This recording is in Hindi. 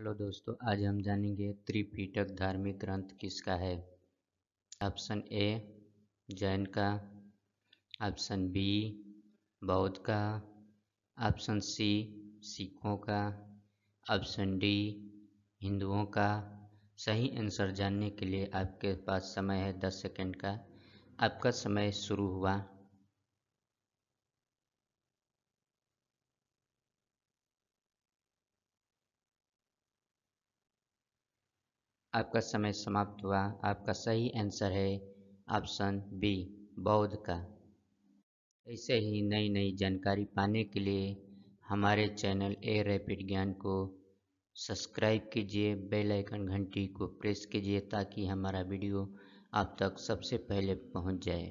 हेलो दोस्तों आज हम जानेंगे त्रिपीटक धार्मिक ग्रंथ किसका है ऑप्शन ए जैन का ऑप्शन बी बौद्ध का ऑप्शन सी सिखों का ऑप्शन डी हिंदुओं का सही आंसर जानने के लिए आपके पास समय है दस सेकंड का आपका समय शुरू हुआ आपका समय समाप्त हुआ आपका सही आंसर है ऑप्शन बी बौद्ध का ऐसे ही नई नई जानकारी पाने के लिए हमारे चैनल ए रैपिड ज्ञान को सब्सक्राइब कीजिए बेल आइकन घंटी को प्रेस कीजिए ताकि हमारा वीडियो आप तक सबसे पहले पहुंच जाए